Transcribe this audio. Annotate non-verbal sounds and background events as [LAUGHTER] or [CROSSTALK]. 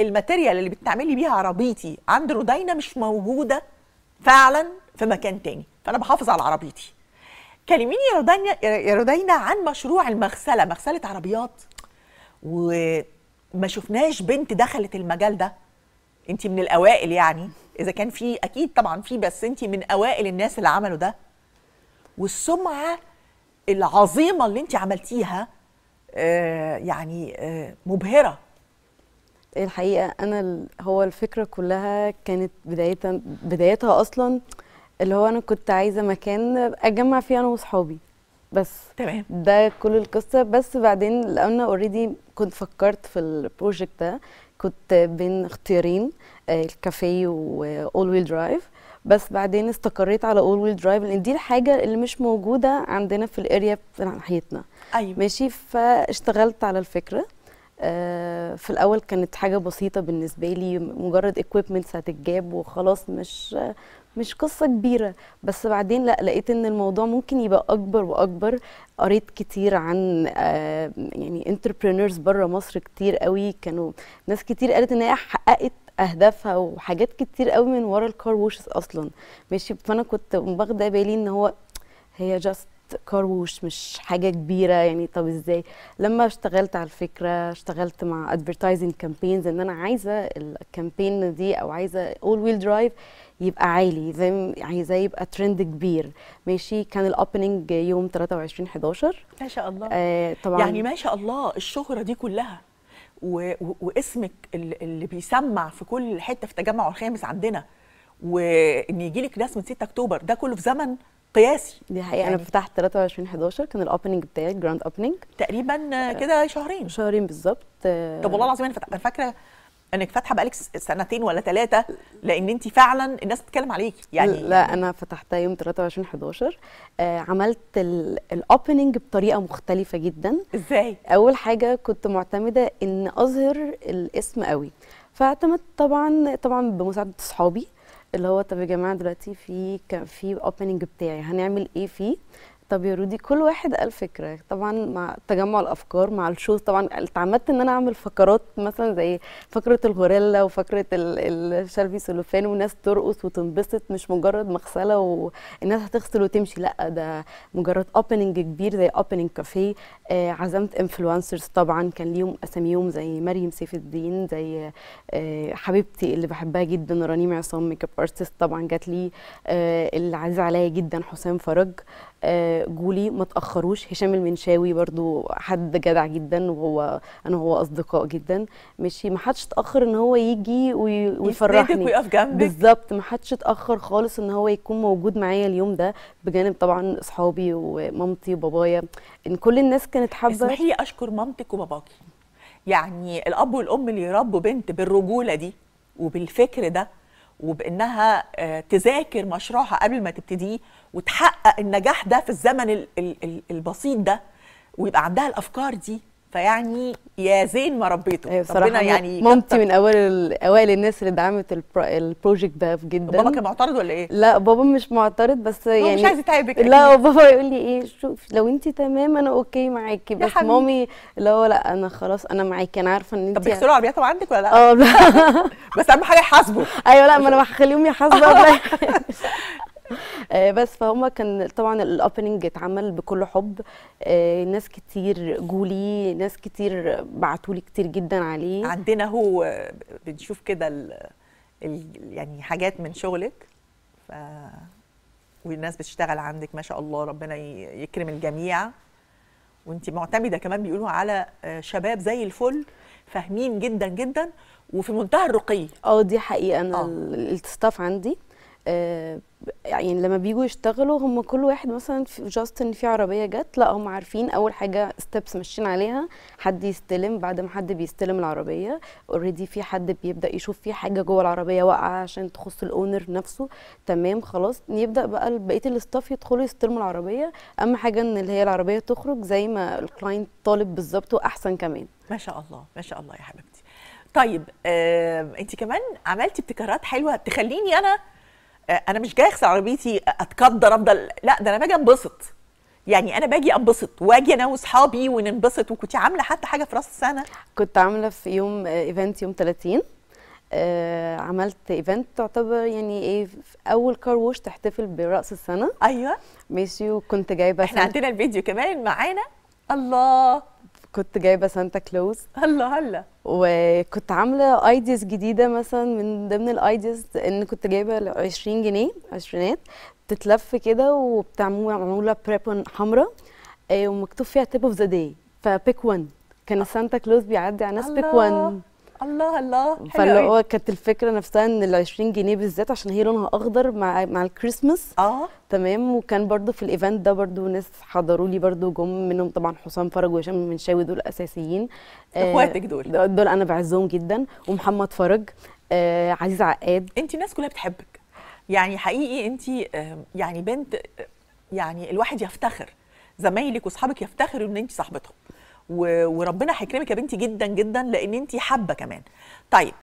الماتيريال اللي بتعملي بيها عربيتي عند رودينا مش موجوده فعلا في مكان تاني فانا بحافظ على عربيتي كلميني يا رودينا يا رودينا عن مشروع المغسله مغسله عربيات وما شفناش بنت دخلت المجال ده انت من الاوائل يعني اذا كان في اكيد طبعا في بس انت من اوائل الناس اللي عملوا ده والسمعه العظيمه اللي انت عملتيها آه يعني آه مبهره إيه الحقيقه انا هو الفكره كلها كانت بدايه بدايتها اصلا اللي هو انا كنت عايزه مكان اجمع فيه انا واصحابي بس تمام ده كل القصه بس بعدين لان اوريدي كنت فكرت في البروجكت ده كنت بين اختيارين آه، الكافيه واول ويل درايف بس بعدين استقريت على اول ويل درايف لان دي الحاجه اللي مش موجوده عندنا في الاريا في ناحيتنا ايوه ماشي فاشتغلت على الفكره آه، في الاول كانت حاجه بسيطه بالنسبه لي مجرد اكويبمنتس هتتجاب وخلاص مش مش قصه كبيره بس بعدين لا لقيت ان الموضوع ممكن يبقى اكبر واكبر قريت كتير عن آه، يعني انتربرينورز بره مصر كتير قوي كانوا ناس كتير قالت ان هي حققت اهدافها وحاجات كتير قوي من ورا الكار ووشز اصلا ماشي فانا كنت واخده بالي ان هو هي جاست ووش مش حاجه كبيره يعني طب ازاي لما اشتغلت على الفكره اشتغلت مع ادفرتايزنج كامبينز ان انا عايزه الكامبين دي او عايزه اول ويل درايف يبقى عالي زي عايزاه يبقى ترند كبير ماشي كان الاوبننج يوم 23 11 ما شاء الله آه طبعا يعني ما شاء الله الشهره دي كلها و... و... واسمك اللي بيسمع في كل حته في تجمع الخامس عندنا وان يجي لك ناس من 6 اكتوبر ده كله في زمن قياسي دي حقيقه يعني انا فتحت 23 11 كان الاوبننج بتاعي الجراند اوبننج تقريبا آه. كده شهرين شهرين بالظبط آه. طب والله العظيم انا فاكره انك فاتحه بقالك سنتين ولا ثلاثه لان انت فعلا الناس بتتكلم عليكي يعني لا انا فتحتها يوم 23 11 آه، عملت الاوبننج بطريقه مختلفه جدا ازاي اول حاجه كنت معتمده ان اظهر الاسم قوي فاعتمدت طبعا طبعا بمساعده اصحابي اللي هو طب يا جماعه دلوقتي في كان في اوبننج بتاعي هنعمل ايه فيه طب يا رودي كل واحد قال فكره طبعا مع تجمع الافكار مع الشوز طبعا اتعمدت ان انا اعمل فقرات مثلا زي فقره الغوريلا وفقره الشلبي سلوفان وناس ترقص وتنبسط مش مجرد مغسله والناس هتغسل وتمشي لا ده مجرد اوبننج كبير زي اوبننج كافيه عزمت انفلونسرز طبعا كان ليهم اساميهم زي مريم سيف الدين زي آه، حبيبتي اللي بحبها جدا رنيم عصام ميك اب ارتست طبعا جات لي آه، العزيز عليا جدا حسام فرج آه، جولي ما تاخروش هشام المنشاوي برضو حد جدع جدا وهو انا وهو اصدقاء جدا ماشي ما حدش اتاخر ان هو يجي ويفرحني ويقف جنبك بالظبط ما حدش اتاخر خالص ان هو يكون موجود معايا اليوم ده بجانب طبعا اصحابي ومامتي وبابايا ان كل الناس كانت حابه اسمحي اشكر مامتك وباباكي يعني الاب والام اللي يربوا بنت بالرجوله دي وبالفكر ده وبانها آه، تذاكر مشروعها قبل ما تبتديه وتحقق النجاح ده في الزمن البسيط ده ويبقى عندها الافكار دي فيعني يا زين ما ربيته أيوة ربنا يعني مامتي من اول اوائل الناس اللي دعمت البروجكت ده جدا بابا كان معترض ولا ايه لا بابا مش معترض بس يعني هو مش يعني عايز يتعبك لا بابا يقول لي ايه شوف لو انت تمام انا اوكي معاكي بس حبيب. مامي لا هو لا انا خلاص انا معاكي انا عارفه ان انت طب بيغسلوا العربيات عندك ولا لا اه [LAUGHS] بس اهم حاجه يحاسبوا ايوه لا ما انا هخليهم يحاسبوا [LAUGHS] [LAUGHS] آه، بس فهم كان طبعا الاوبننج اتعمل بكل حب آه، ناس كتير جولي ناس كتير بعتولي كتير جدا عليه عندنا هو بنشوف كده يعني حاجات من شغلك ف والناس بتشتغل عندك ما شاء الله ربنا يكرم الجميع وانت معتمده كمان بيقولوا على آه، شباب زي الفل فاهمين جدا جدا وفي منتهى الرقي اه دي حقيقه انا الستاف عندي آه يعني لما بيجوا يشتغلوا هم كل واحد مثلا في جاست ان في عربيه جت لا هم عارفين اول حاجه ستيبس ماشيين عليها حد يستلم بعد ما حد بيستلم العربيه اوريدي في حد بيبدا يشوف في حاجه جوه العربيه واقعه عشان تخص الاونر نفسه تمام خلاص يبدا بقى بقيه الاستاف يدخلوا يستلموا العربيه اهم حاجه ان اللي هي العربيه تخرج زي ما الكلاينت طالب بالظبط واحسن كمان ما شاء الله ما شاء الله يا حبيبتي طيب آه، انت كمان عملتي ابتكارات حلوه تخليني انا آه، انا مش جاي اغسل عربيتي آه، اتقدر افضل لا ده انا باجي انبسط يعني انا باجي انبسط واجي انا واصحابي وننبسط وكنت عامله حتى حاجه في راس السنه كنت عامله في يوم آه، ايفنت يوم 30 آه عملت ايفنت تعتبر يعني ايه اول كار ووش تحتفل براس السنه ايوه ماشي وكنت جايبه احنا عندنا الفيديو كمان معانا الله كنت جايبه سانتا كلوز هلا هلا وكنت عامله ايديز جديده مثلا من ضمن الايديز ان كنت جايبه 20 جنيه عشرينات بتتلف كده وبتعمله بريبون حمراء آه، ومكتوب فيها تيب اوف ذا داي فبيك 1 كان سانتا آه. كلوز بيعدي على ناس بيك 1 الله الله فاللي هو كانت الفكره نفسها ان ال 20 جنيه بالذات عشان هي لونها اخضر مع مع الكريسماس اه تمام وكان برضو في الايفنت ده برضو ناس حضروا لي برضو جم منهم طبعا حسام فرج وهشام منشاوي دول اساسيين آه، اخواتك دول دول انا بعزهم جدا ومحمد فرج آه، عزيز عقاد انت الناس كلها بتحبك يعني حقيقي انت آه، يعني بنت يعني الواحد يفتخر زمايلك واصحابك يفتخروا ان انت صاحبتهم وربنا هيكرمك يا بنتي جدا جدا لان انت حابه كمان طيب